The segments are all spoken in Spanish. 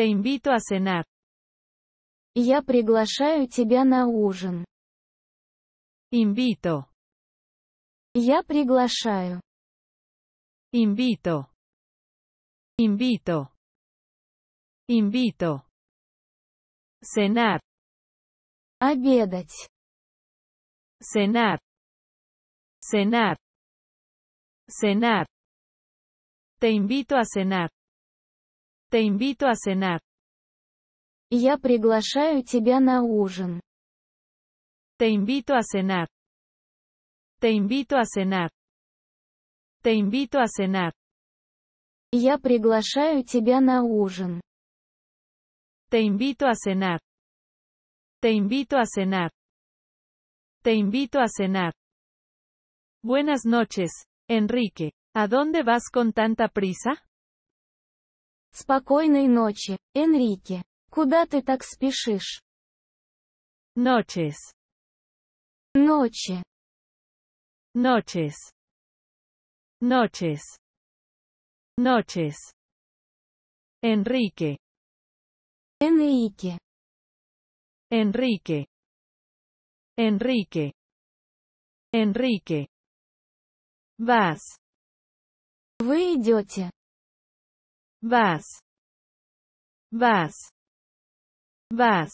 te invito a cenar. Я приглашаю тебя на ужин. Invito. Я приглашаю. Invito. Invito. Invito. Cenar. Обедать. Cenar. Cenar. Cenar. Te invito a cenar. Te invito a cenar. Я приглашаю тебя на ужин. Te invito a cenar. Te invito a cenar. Te invito a cenar. Я приглашаю тебя на ужин. Te invito a cenar. Te invito a cenar. Te invito a cenar. Buenas noches, Enrique. ¿A dónde vas con tanta prisa? Спокойной ночи, Энрике. Куда ты так спешишь? Noches. Ночи. Noches. Noches. Noches. Enrique. Enrique. Enrique. Enrique. Enrique. Вас. Вы идете. Vas. Vas. Vas.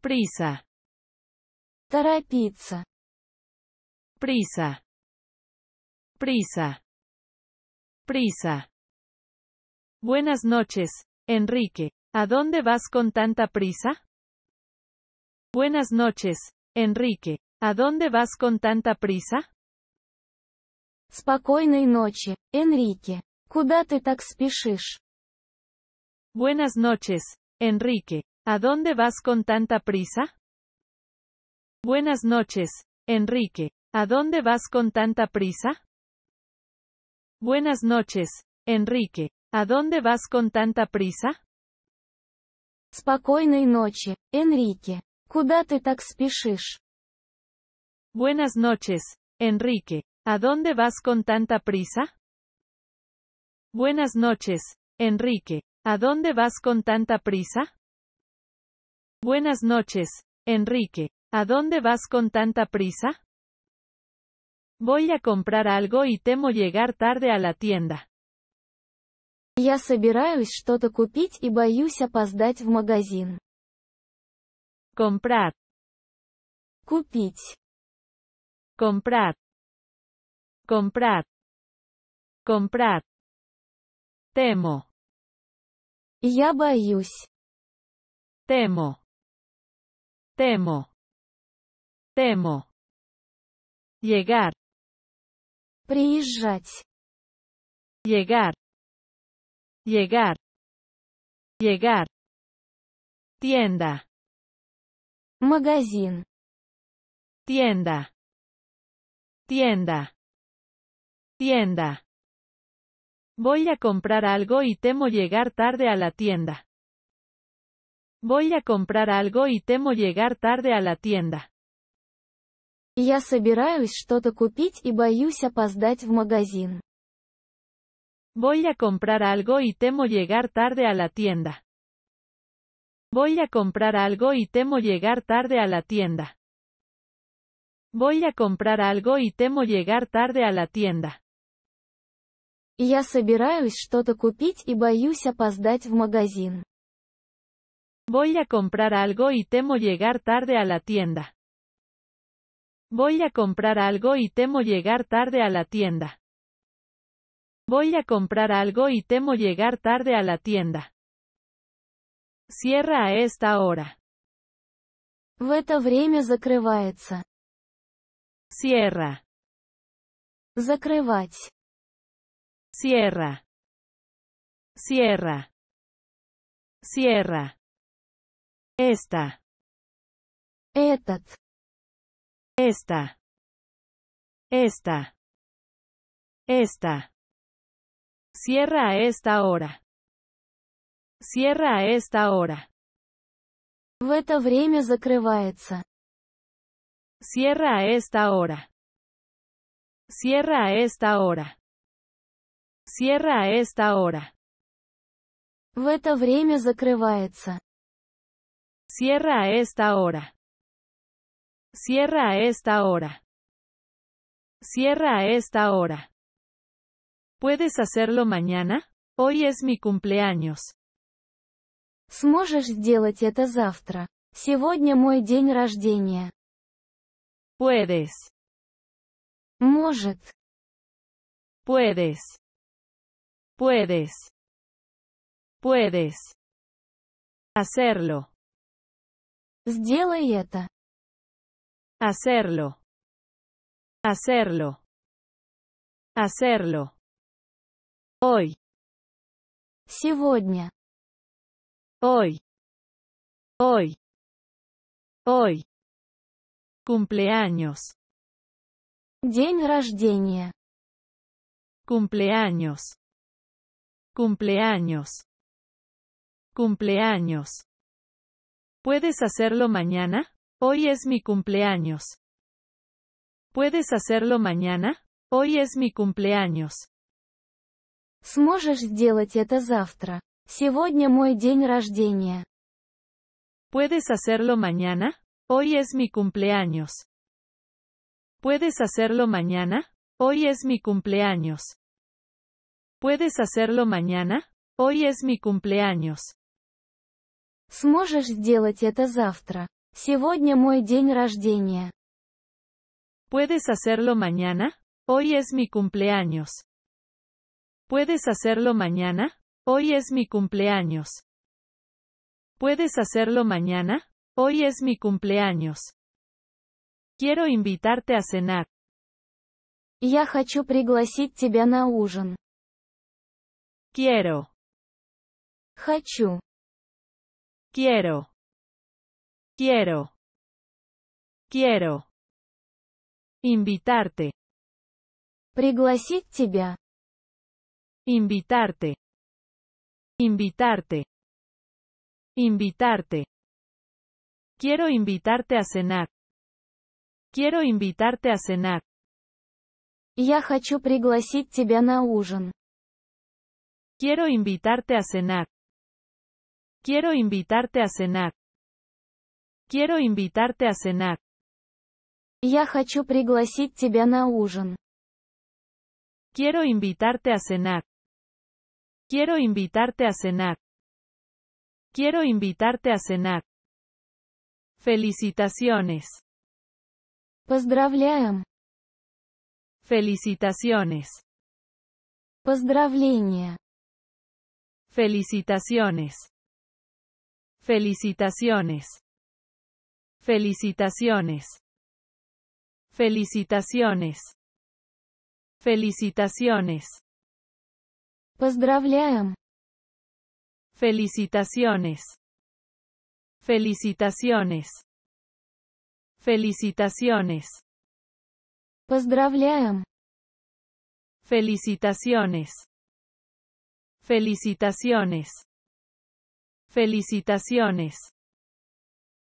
Prisa. pizza Prisa. Prisa. Prisa. Buenas noches, Enrique. ¿A dónde vas con tanta prisa? Buenas noches, Enrique. ¿A dónde vas con tanta prisa? Спокойной ночи, Enrique. Buenas noches, Enrique. ¿A dónde vas con tanta prisa? Buenas noches, Enrique. ¿A dónde vas con tanta prisa? Buenas noches, Enrique. ¿A dónde vas con tanta prisa? Спокойной ночи, Enrique. ¿Куда ты так Buenas noches, Enrique. ¿A dónde vas con tanta prisa? Buenas noches, Enrique. ¿A dónde vas con tanta prisa? Buenas noches, Enrique. ¿A dónde vas con tanta prisa? Voy a comprar algo y temo llegar tarde a la tienda. Я собираюсь что-то купить и боюсь опоздать в магазин. Comprar. Купить. Comprar. Comprar. Comprar. Temo. Я боюсь. Temo. Temo. Temo. Llegar. Приезжать. Llegar. Llegar. Llegar. Tienda. Магазин. Tienda. Tienda. Tienda. Voy a comprar algo y temo llegar tarde a la tienda. Voy a comprar algo y temo llegar tarde a la tienda. Ya собираюсь что-то купить и боюсь Voy a comprar algo y temo llegar tarde a la tienda. Voy a comprar algo y temo llegar tarde a la tienda. Voy a comprar algo y temo llegar tarde a la tienda. Я собираюсь что-то купить и боюсь опоздать в магазин. Voy a comprar algo y temo llegar tarde a la tienda. Voy a comprar algo y temo llegar tarde a la tienda. Voy a comprar algo y temo llegar tarde a la tienda. Cierra a esta hora. В это время закрывается. Cierra. Закрывать. Cierra. Cierra. Cierra. Esta. Этот. Esta. Esta. Esta. Cierra a esta hora. Cierra a esta hora. В это время закрывается. Cierra a esta hora. Cierra a esta hora. Cierra a esta hora. В это время закрывается. Cierra a esta hora. Cierra a esta hora. Cierra a esta hora. ¿Puedes hacerlo mañana? Hoy es mi cumpleaños. Сможешь сделать это завтра? Сегодня мой день рождения. Puedes. Может. Puedes. Puedes. Puedes. Hacerlo. Сделай Hacerlo. Hacerlo. Hacerlo. Hoy. Сегодня. Hoy. Hoy. Hoy. Cumpleaños. День рождения. Cumpleaños. Cumpleaños. Cumpleaños. ¿Puedes hacerlo mañana? Hoy es mi cumpleaños. ¿Puedes hacerlo mañana? Hoy es mi cumpleaños. Сможешь сделать это завтра? Сегодня мой день рождения. ¿Puedes hacerlo mañana? Hoy es mi cumpleaños. ¿Puedes hacerlo mañana? Hoy es mi cumpleaños. ¿Puedes hacerlo mañana? Hoy es mi cumpleaños. сделать завтра? Сегодня мой день рождения. ¿Puedes hacerlo mañana? Hoy es mi cumpleaños. ¿Puedes hacerlo mañana? Hoy es mi cumpleaños. ¿Puedes hacerlo mañana? Hoy es mi cumpleaños. Quiero invitarte a cenar. Я хочу пригласить тебя на Quiero. Хочу. Quiero. Quiero. Quiero. Invitarte. Invitarte. Invitarte. Invitarte. Quiero invitarte a cenar. Quiero invitarte a cenar. хочу пригласить тебя Quiero invitarte a cenar. Quiero invitarte a cenar. Quiero invitarte a cenar. Я хочу пригласить тебя на ужин. Quiero invitarte a cenar. Quiero invitarte a cenar. Quiero invitarte a cenar. Felicitaciones. Поздравляем. Felicitaciones. Поздравления. Felicitaciones. Felicitaciones. Felicitaciones. Felicitaciones. Felicitaciones. Поздравляем. Felicitaciones. Felicitaciones. Felicitaciones. Поздравляем. Felicitaciones. Felicitaciones. Felicitaciones.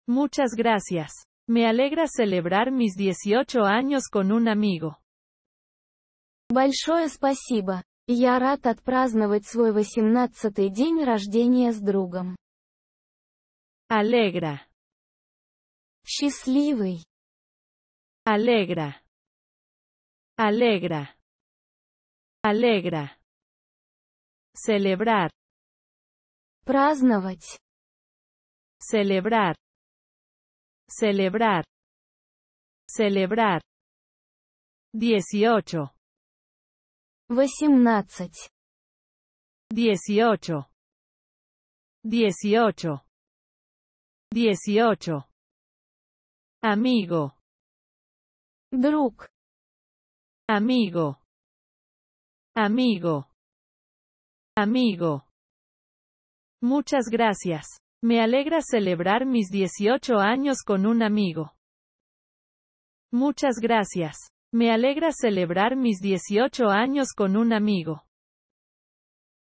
Muchas gracias. Me alegra celebrar mis 18 años con un amigo. Большое спасибо. Я рад отпраздновать свой 18-й день рождения с другом. Alegra. Счастливый. Alegra. Alegra. Alegra. Celebrar. praznovat Celebrar. Celebrar. Celebrar. Dieciocho. Dieciocho. Dieciocho. Dieciocho. Amigo. druk Amigo. Amigo. Amigo. Muchas gracias. Me alegra celebrar mis 18 años con un amigo. Muchas gracias. Me alegra celebrar mis 18 años con un amigo.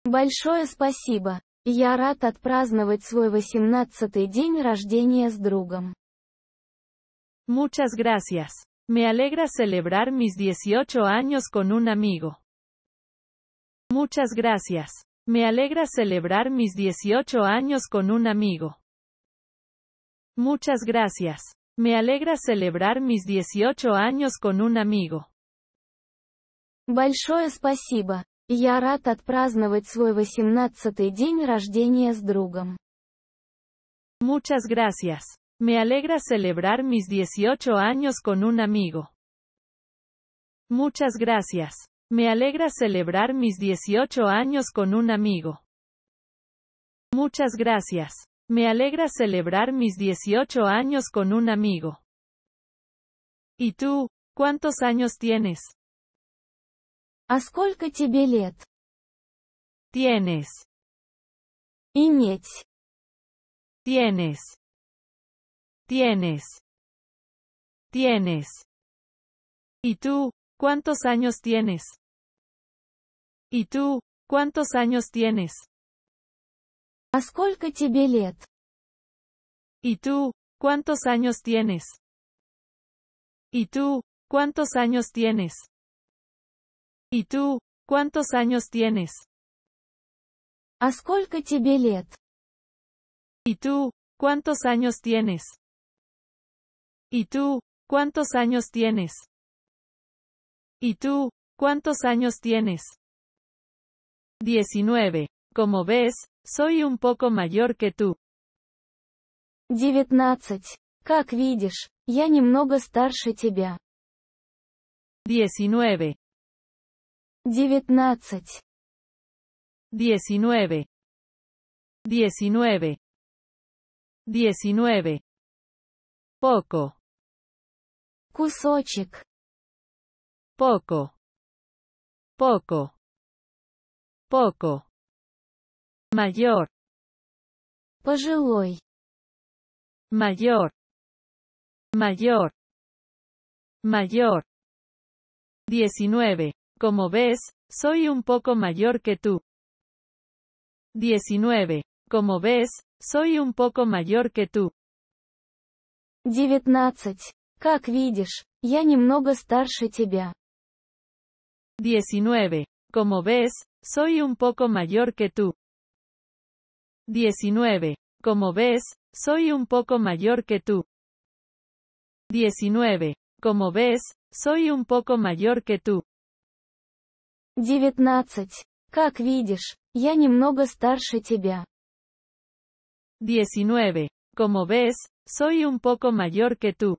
Большое спасибо. Я рад отпраздновать свой 18-й день рождения с другом. Muchas gracias. Me alegra celebrar mis 18 años con un amigo. Muchas gracias. Me alegra celebrar mis 18 años con un amigo. Muchas gracias. Me alegra celebrar mis 18 años con un amigo. Большое спасибо. Я рад отпраздновать свой 18 день рождения с Muchas gracias. Me alegra celebrar mis 18 años con un amigo. Muchas gracias. Me alegra celebrar mis 18 años con un amigo. Muchas gracias. Me alegra celebrar mis 18 años con un amigo. ¿Y tú? ¿Cuántos años tienes? ¿A сколько Tienes. Tienes. Tienes. Tienes. ¿Y tú? ¿Cuántos años tienes? ¿Y tú? ¿Cuántos años tienes? ¿A сколько ¿Y tú? ¿Cuántos años tienes? ¿Y tú? ¿Cuántos años tienes? ¿Y tú? ¿Cuántos años tienes? ¿Y tú? ¿Cuántos años tienes? ¿Y tú? ¿Cuántos años tienes? ¿Y tú? ¿Cuántos años tienes? 19. Como ves, soy un poco mayor que tú. 19. Как видишь, я немного старше тебя. 19. 19. 19. 19. 19. Poco. Кусочек poco, poco, poco, mayor, пожилой, mayor, mayor, mayor. 19. Como ves, soy un poco mayor que tú. 19. Como ves, soy un poco mayor que tú. 19. Как видишь, я немного старше тебя. 19. Como ves, soy un poco mayor que tú. 19. Como ves, soy un poco mayor que tú. 19. Como ves, soy un poco mayor que tú. 19. Как видишь, я немного старше тебя. 19. Como ves, soy un poco mayor que tú.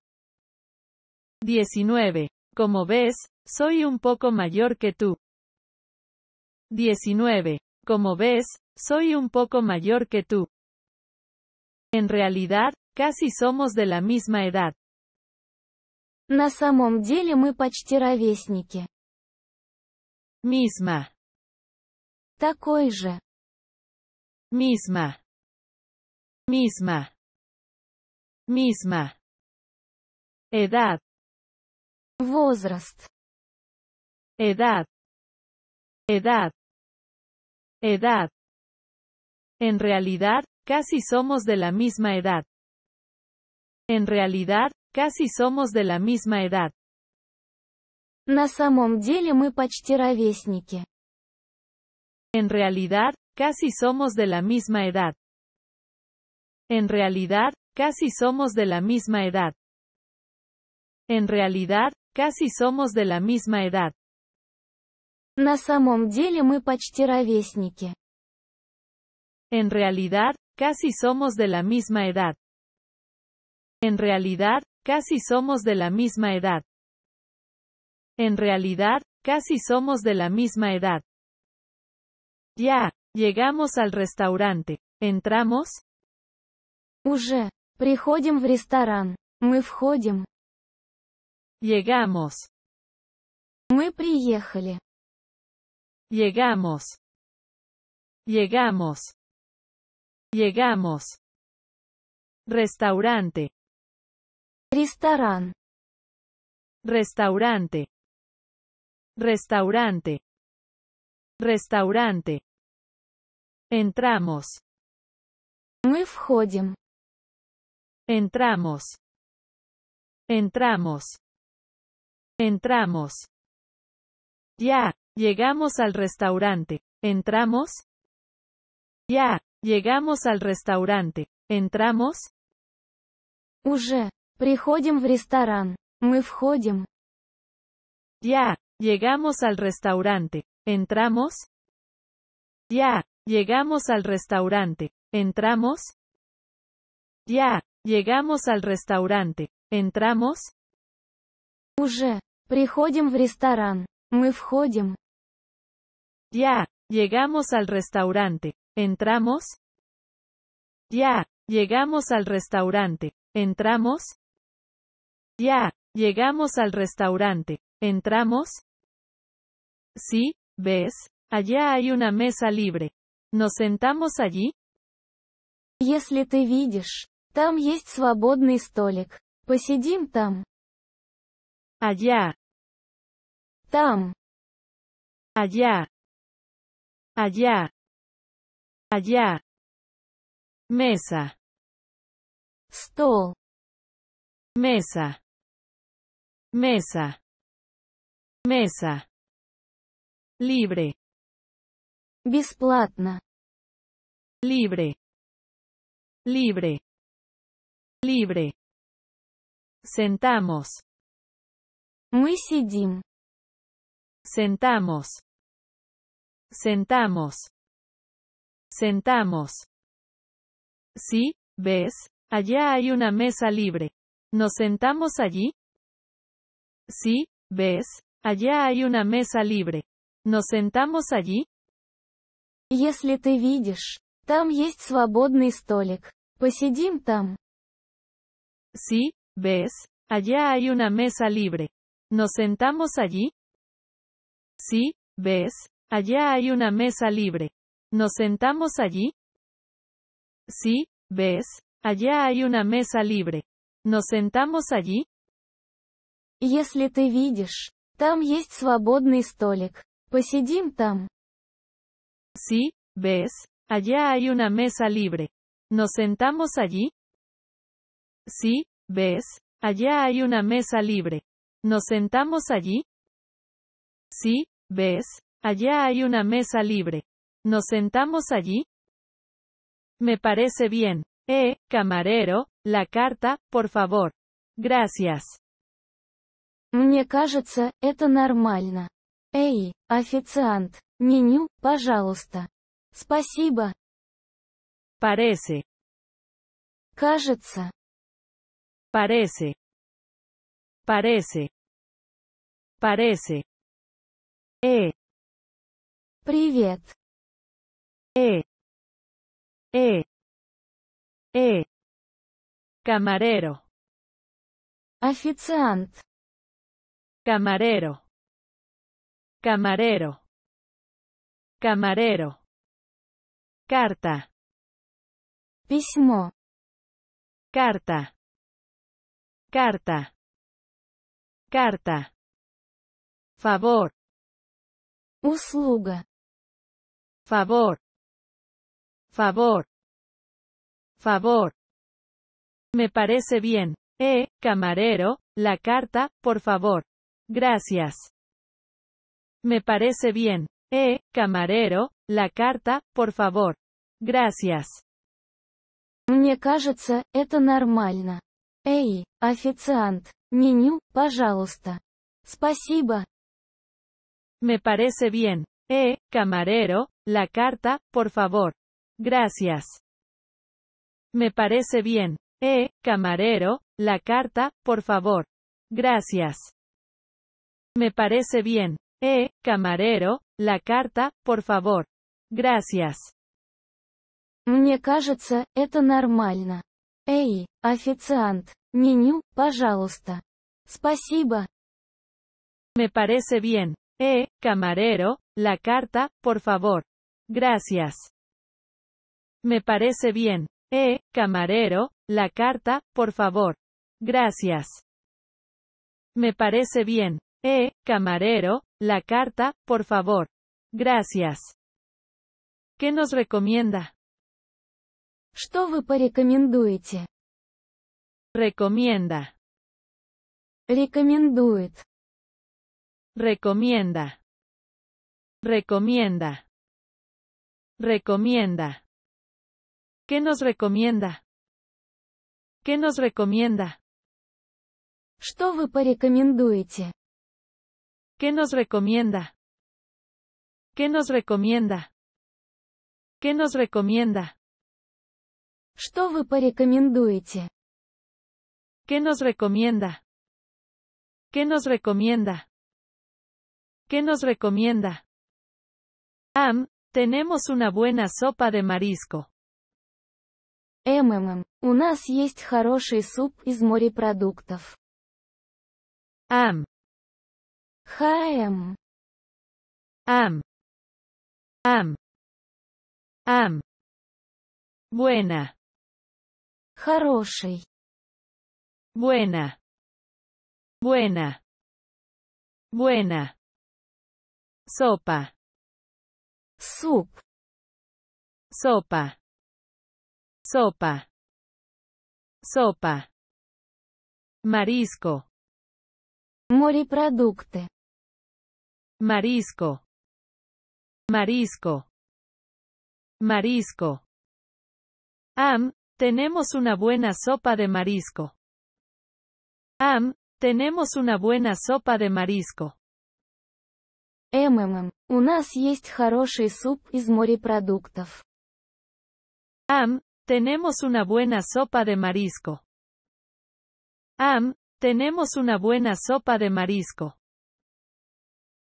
19. Como ves, soy un poco mayor que tú. 19. Como ves, soy un poco mayor que tú. En realidad, casi somos de la misma edad. На самом деле мы почти Misma. Такой Misma. Misma. Misma. Edad. Возраст edad, edad, edad. En realidad, casi somos de la misma edad. En realidad, casi somos de la misma edad. На самом деле мы почти En realidad, casi somos de la misma edad. En realidad, casi somos de la misma edad. En realidad, casi somos de la misma edad. На самом деле мы почти ровесники. En realidad, casi somos de la misma edad. En realidad, casi somos de la misma edad. En realidad, casi somos de la misma edad. Ya, llegamos al restaurante. ¿Entramos? Уже. Приходим в ресторан. Мы входим. Llegamos. Мы приехали. Llegamos. Llegamos. Llegamos. Restaurante. Ресторан. Restaurante. Restaurante. Restaurante. Entramos. Entramos. Entramos. Entramos. Ya. Llegamos al restaurante. ¿Entramos? Ya. Llegamos al restaurante. ¿Entramos? Уже. Приходим в ресторан. Мы Ya. Llegamos al restaurante. ¿Entramos? Ya. Llegamos al restaurante. ¿Entramos? Ya. Llegamos al restaurante. ¿Entramos? Уже. Приходим в ресторан. Мы ya, llegamos al restaurante. ¿Entramos? Ya, llegamos al restaurante. ¿Entramos? Ya, llegamos al restaurante. ¿Entramos? Sí, ves, allá hay una mesa libre. ¿Nos sentamos allí? Если ты видишь, там есть свободный столик. Посидим там. Allá. Там. Allá allá, allá, mesa, stol, mesa, mesa, mesa, libre, bisplatna, libre, libre, libre, sentamos, мы сидим, sentamos, Sentamos. Sentamos. Sí, ¿ves? Allá hay una mesa libre. ¿Nos sentamos allí? Sí, ¿ves? Allá hay una mesa libre. ¿Nos sentamos allí? Если ты видишь, там есть свободный столик. Посидим там. Sí, ¿ves? Allá hay una mesa libre. ¿Nos sentamos allí? Sí, ¿ves? Allá hay una mesa libre. ¿Nos sentamos allí? Sí, ¿ves? Allá hay una mesa libre. ¿Nos sentamos allí? Если ты видишь, там есть свободный столик. Посидим там. Sí, ¿ves? Allá hay una mesa libre. ¿Nos sentamos allí? Sí, ¿ves? Allá hay una mesa libre. ¿Nos sentamos allí? Sí, ¿ves? Allá hay una mesa libre. ¿Nos sentamos allí? Me parece bien. Eh, camarero, la carta, por favor. Gracias. Мне кажется, это нормально. Эй, официант, меню, пожалуйста. Спасибо. Parece. Parece. Parece. Parece. Eh, e. e. E. Camarero. Официант. Camarero. Camarero. Camarero. Carta. Pismo. Carta. Carta. Carta. Favor. Usluga favor, favor, favor. Me parece bien. Eh, camarero, la carta, por favor. Gracias. Me parece bien. Eh, camarero, la carta, por favor. Gracias. Мне кажется, это нормально. Эй, официант, меню, пожалуйста. Спасибо. Me parece bien. Eh, camarero, la carta, por favor. Gracias. Me parece bien. Eh, camarero, la carta, por favor. Gracias. Me parece bien. Eh, camarero, la carta, por favor. Gracias. Мне кажется, это нормально. Эй, официант, меню, пожалуйста. Спасибо. Me parece bien. Eh, camarero, la carta, por favor. Gracias. Me parece bien. Eh, camarero, la carta, por favor. Gracias. Me parece bien. Eh, camarero, la carta, por favor. Gracias. ¿Qué nos recomienda? Что вы порекомендуете? Recomienda. Рекомендует. Recomienda. Recomienda. Recomienda. ¿Qué nos recomienda? ¿Qué nos recomienda? Что вы порекомендуете? ¿Qué nos recomienda? ¿Qué nos recomienda? ¿Qué nos recomienda? Что вы ¿Qué nos recomienda? ¿Qué nos recomienda? ¿Qué nos recomienda? Am, tenemos una buena sopa de marisco. MMM. у нас есть хороший суп из морепродуктов. Am. Хаем. Am. Am. Am. Buena. Хороший. Buena. Buena. Buena. Sopa. Sopa. Sopa. Sopa. Marisco. Морепродукты. Marisco. Marisco. Marisco. Am, tenemos una buena sopa de marisco. Am, tenemos una buena sopa de marisco. МММ, у нас есть хороший суп Am, tenemos una buena sopa de marisco. Am, tenemos una buena sopa de marisco.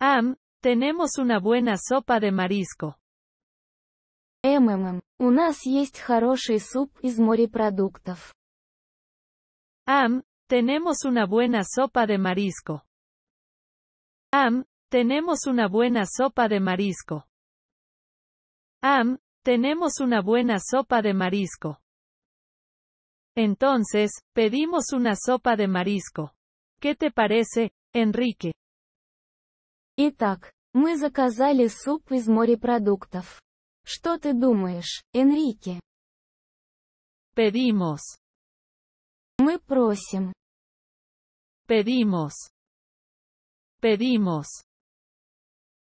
Am, tenemos una buena sopa de marisco. МММ, у нас есть хороший суп из морепродуктов. Am, tenemos una buena sopa de marisco. Am, tenemos una buena sopa de marisco. Am, tenemos una buena sopa de marisco. Entonces, pedimos una sopa de marisco. ¿Qué te parece, Enrique? Итак, мы заказали суп из морепродуктов. Что ты думаешь, Enrique? Pedimos. Мы просим. Pedimos. Pedimos.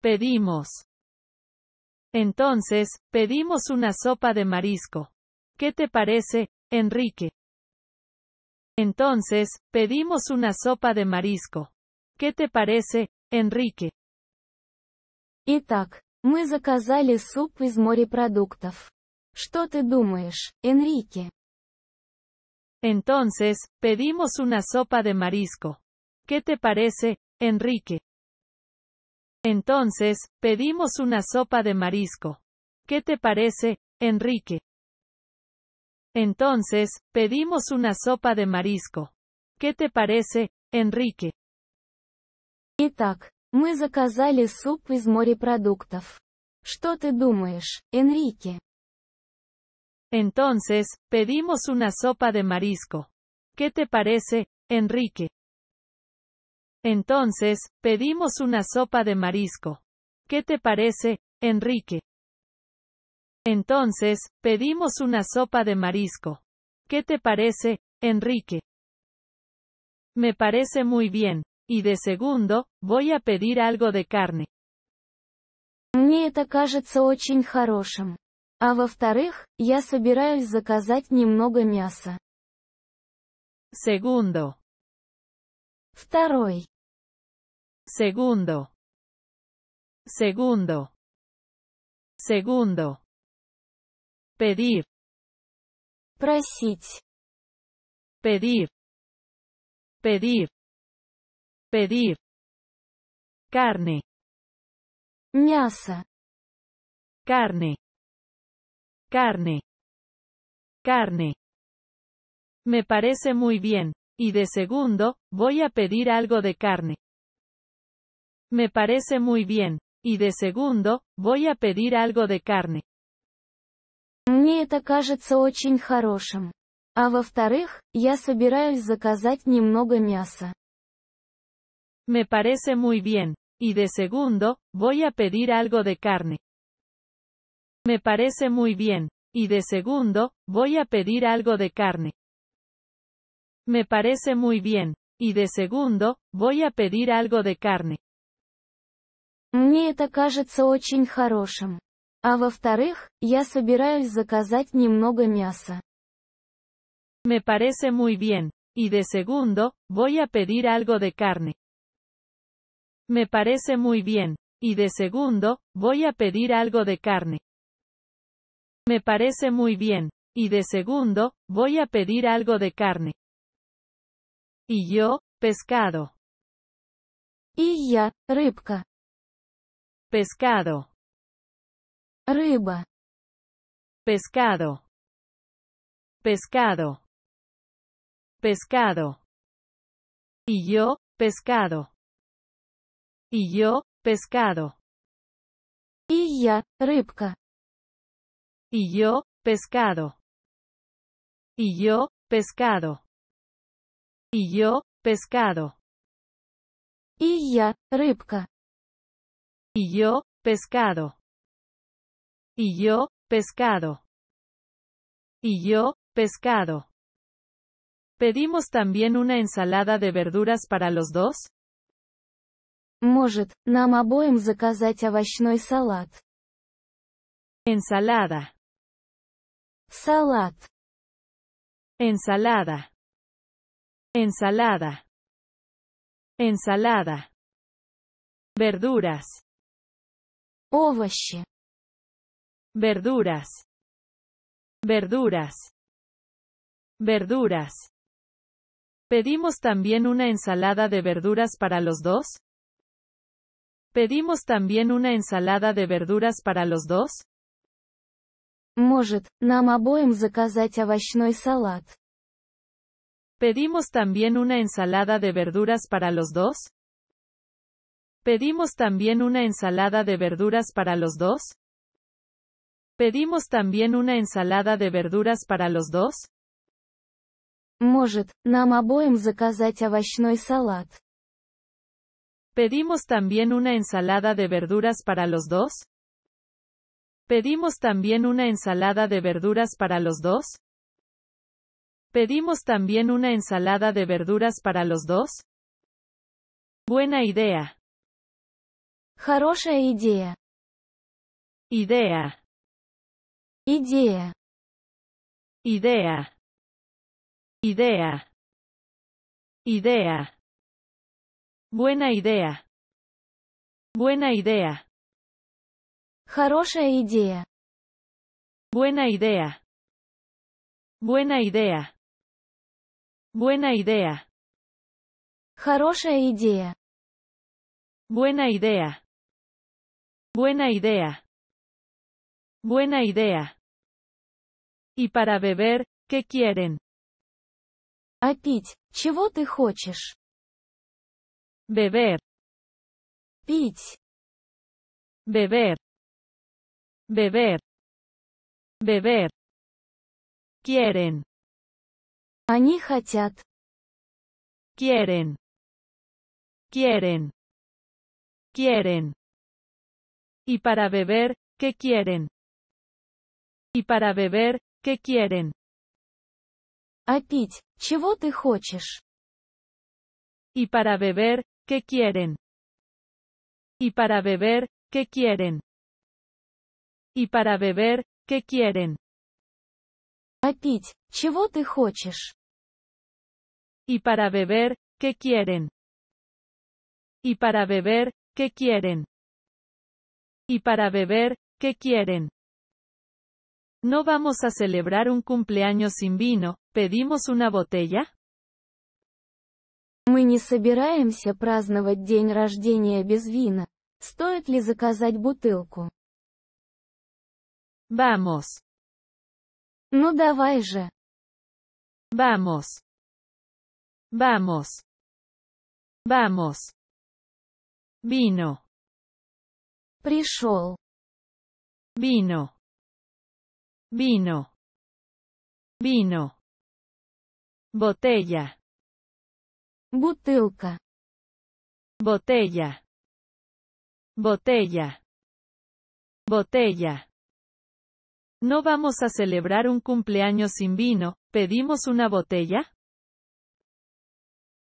Pedimos. Entonces, pedimos una sopa de marisco. ¿Qué te parece, Enrique? Entonces, pedimos una sopa de marisco. ¿Qué te parece, Enrique? Итак, мы заказали суп из морепродуктов. Что ты думаешь, Entonces, pedimos una sopa de marisco. ¿Qué te parece, Enrique? Entonces, pedimos una sopa de marisco. ¿Qué te parece, Enrique? Entonces, pedimos una sopa de marisco. ¿Qué te parece, Enrique? Итак, мы заказали суп из морепродуктов. Что ты думаешь, Enrique? Entonces, pedimos una sopa de marisco. ¿Qué te parece, Enrique? Entonces, pedimos una sopa de marisco. ¿Qué te parece, Enrique? Entonces, pedimos una sopa de marisco. ¿Qué te parece, Enrique? Me parece muy bien. Y de segundo, voy a pedir algo de carne. Мне это кажется очень хорошим. А во-вторых, я собираюсь заказать немного мяса. Segundo. Второй segundo segundo segundo pedir просить pedir pedir pedir carne мясо carne carne carne me parece muy bien y de segundo voy a pedir algo de carne me parece muy bien. Y de segundo, voy a pedir algo de carne. Мне это очень хорошим. А во-вторых, я собираюсь заказать немного мяса. Me parece muy bien. Y de segundo, voy a pedir algo de carne. Me parece muy bien. Y de segundo, voy a pedir algo de carne. Me parece muy bien. Y de segundo, voy a pedir algo de carne. Мне это кажется очень хорошим. А во-вторых, я собираюсь заказать немного мяса. Me parece muy bien. Y de segundo, voy a pedir algo de carne. Me parece muy bien. Y de segundo, voy a pedir algo de carne. Me parece muy bien. Y de segundo, voy a pedir algo de carne. Y yo, pescado. И я, рыбка. Pescado. riba, Pescado. Pescado. Pescado. Y yo, pescado. Y yo, pescado. Y ya, рыбка. Y yo, pescado. Y yo, pescado. Y yo, pescado. y ya, рыбка. Y yo, pescado. Y yo, pescado. Y yo, pescado. ¿Pedimos también una ensalada de verduras para los dos? Может, нам обоим заказать овощной салат. Ensalada. Салат. Ensalada. Ensalada. Ensalada. Verduras. Овощи. Verduras. Verduras. Verduras. ¿Pedimos también una ensalada de verduras para los dos? ¿Pedimos también una ensalada de verduras para los dos? нам обоим овощной салат. ¿Pedimos también una ensalada de verduras para los dos? ¿Pedimos también una ensalada de verduras para los dos? ¿Pedimos también una ensalada de verduras para los dos? ¿Pedimos también una ensalada de verduras para los dos? ¿Pedimos también una ensalada de verduras para los dos? ¿Pedimos también una ensalada de verduras para los dos? Buena idea. Хорошая идея. Idea. Idea. Idea. Idea. Buena idea. Buena idea. Хорошая idea. Buena idea. Buena idea. Buena idea. Хорошая идея. Buena idea. Buena idea. Buena idea. Y para beber, ¿qué quieren? A ¿qué чего ты хочешь? Beber. Пить. Beber. Beber. Beber. Quieren. Они хотят. Quieren. Quieren. Quieren. Y para beber, ¿qué quieren? Y para beber, ¿qué quieren? A ti, чего ты Y para beber, ¿qué quieren? Y para beber, ¿qué quieren? Y para beber, ¿qué quieren? A ti, чего ты Y para beber, ¿qué quieren? Y para beber, ¿qué quieren? Y para beber, ¿qué quieren? ¿No vamos a celebrar un cumpleaños sin vino? ¿Pedimos una botella? Мы не собираемся праздновать день рождения без вина. Стоит ли заказать бутылку? Vamos. Ну давай же. Vamos. Vamos. Vamos. Vino. Пришел. Vino. Vino. Vino. Botella. Бутылка. Botella. Botella. Botella. ¿No vamos a celebrar un cumpleaños sin vino? ¿Pedimos una botella?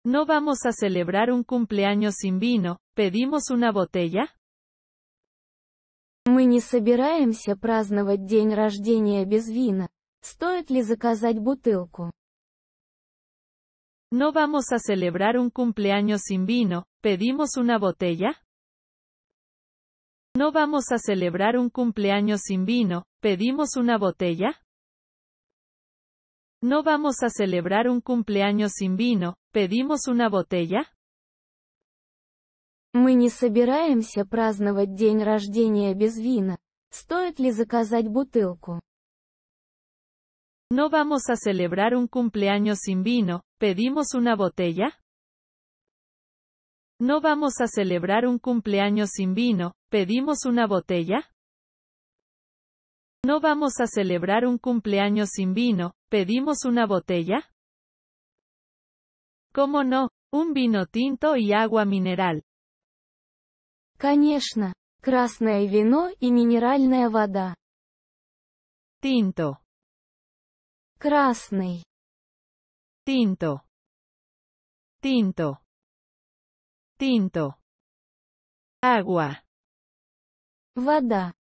¿No vamos a celebrar un cumpleaños sin vino? ¿Pedimos una botella? Мы не собираемся праздновать день рождения без вина. Стоит ли заказать бутылку? No vamos a celebrar un cumpleaños sin vino, ¿pedimos una botella? No vamos a celebrar un cumpleaños sin vino, ¿pedimos una botella? No vamos a celebrar un cumpleaños sin vino, ¿pedimos una botella? Мы не собираемся праздновать день рождения без вина. Стоит ли заказать бутылку? No vamos a celebrar un cumpleaños sin vino, ¿pedimos una botella? No vamos a celebrar un cumpleaños sin vino, ¿pedimos una botella? No vamos a celebrar un cumpleaños sin vino, ¿pedimos una botella? ¿Cómo no? Un vino tinto y agua mineral. Конечно, красное вино и минеральная вода. Тинто. Красный. Тинто. Тинто. Тинто. Agua. Вода.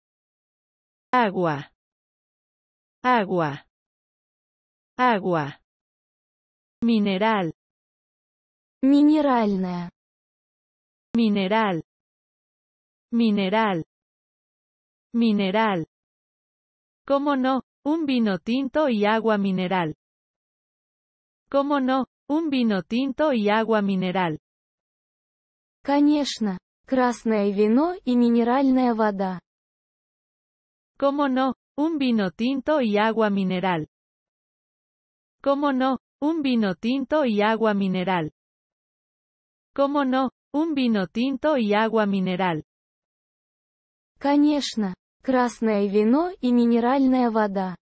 Agua. Agua. Agua. Mineral. Минеральная. Mineral. Mineral. Mineral. ¿Cómo no? Un vino tinto y agua mineral. ¿Cómo no? Un vino tinto y agua mineral. Конечно, красное вино и минеральная вода. ¿Cómo no? Un vino tinto y agua mineral. ¿Cómo no? Un vino tinto y agua mineral. ¿Cómo no? Un vino tinto y agua mineral. Конечно, красное вино y минеральная вода.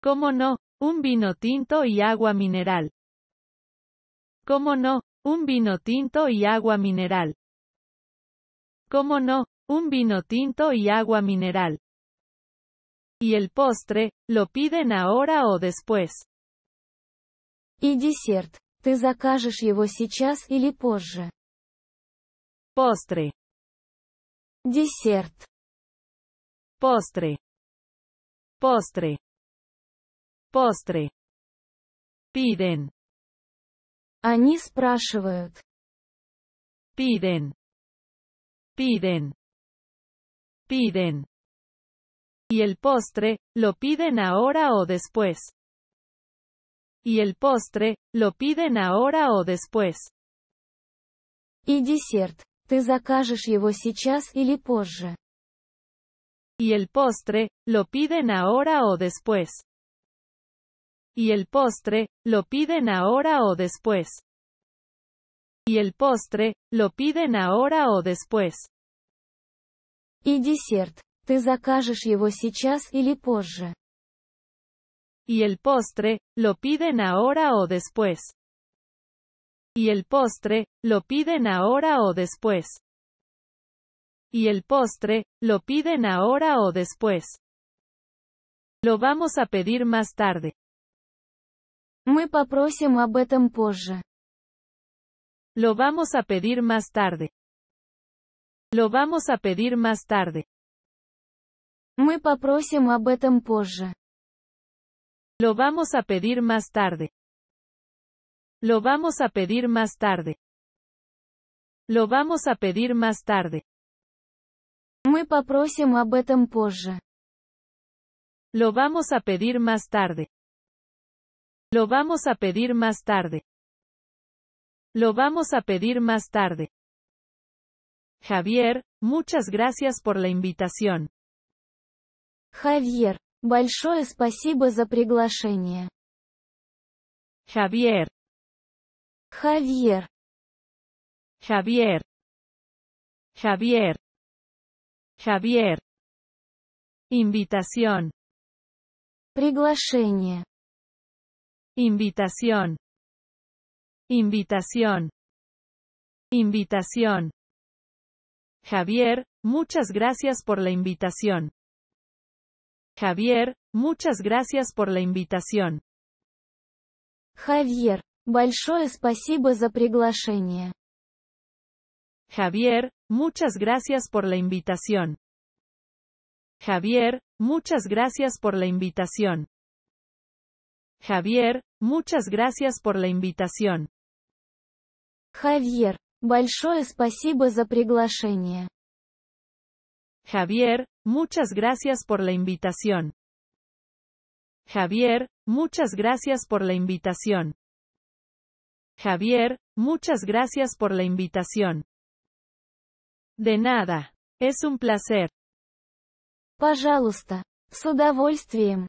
¿Cómo no? Un vino tinto y agua mineral. ¿Cómo no? Un vino tinto y agua mineral. ¿Cómo no? Un vino tinto y agua mineral. Y el postre, ¿lo piden ahora o después? Y десерт. te закажешь его сейчас или позже. Postre. Десерт. Postre. Postre. Postre. Piden. Они спрашивают. Piden. Piden. Piden. Y el postre, lo piden ahora o después. Y el postre, lo piden ahora o después. Y dessert. Ты закажешь его сейчас или позже. Y el postre, lo piden ahora o después. Y el postre, lo piden ahora o después. Y el postre, lo piden ahora o después. Y el postre закажешь его сейчас или позже. Y el postre, lo piden ahora o después. Y el postre, lo piden ahora o después. Y el postre, lo piden ahora o después. Lo vamos a pedir más tarde. Muy попросим Lo vamos a pedir más tarde. Lo vamos a pedir más tarde. Muy попросим Lo vamos a pedir más tarde. Lo vamos a pedir más tarde. Lo vamos a pedir más tarde. muy попросим об этом Lo vamos a pedir más tarde. Lo vamos a pedir más tarde. Lo vamos a pedir más tarde. Javier, muchas gracias por la invitación. Javier, большое спасибо за приглашение. Javier, Javier. Javier. Javier. Javier. Invitación. Приглашение. Invitación. Invitación. Invitación. Javier, muchas gracias por la invitación. Javier, muchas gracias por la invitación. Javier. Большое спасибо за приглашение. Javier, muchas gracias por la invitación. Javier, muchas gracias por la invitación. Javier, muchas gracias por la invitación. Javier, большое спасибо за приглашение. Javier, muchas gracias por la invitación. Javier, muchas gracias por la invitación. Javier, muchas gracias por la invitación. De nada. Es un placer. Пожалуйста. С удовольствием.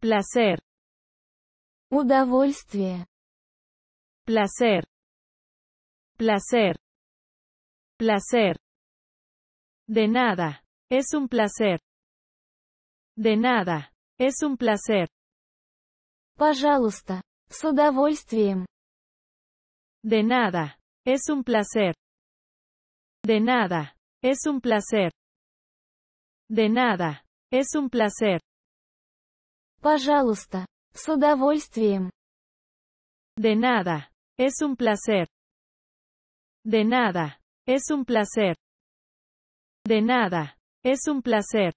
Placer. Удовольствие. Placer. Placer. Placer. De nada. Es un placer. De nada. Es un placer. Пожалуйста. С удовольствием. De nada. Es un placer. De nada. Es un placer. De nada. Es un placer. Пожалуйста. С удовольствием. De nada. Es un placer. De nada. Es un placer. De nada. Es un placer.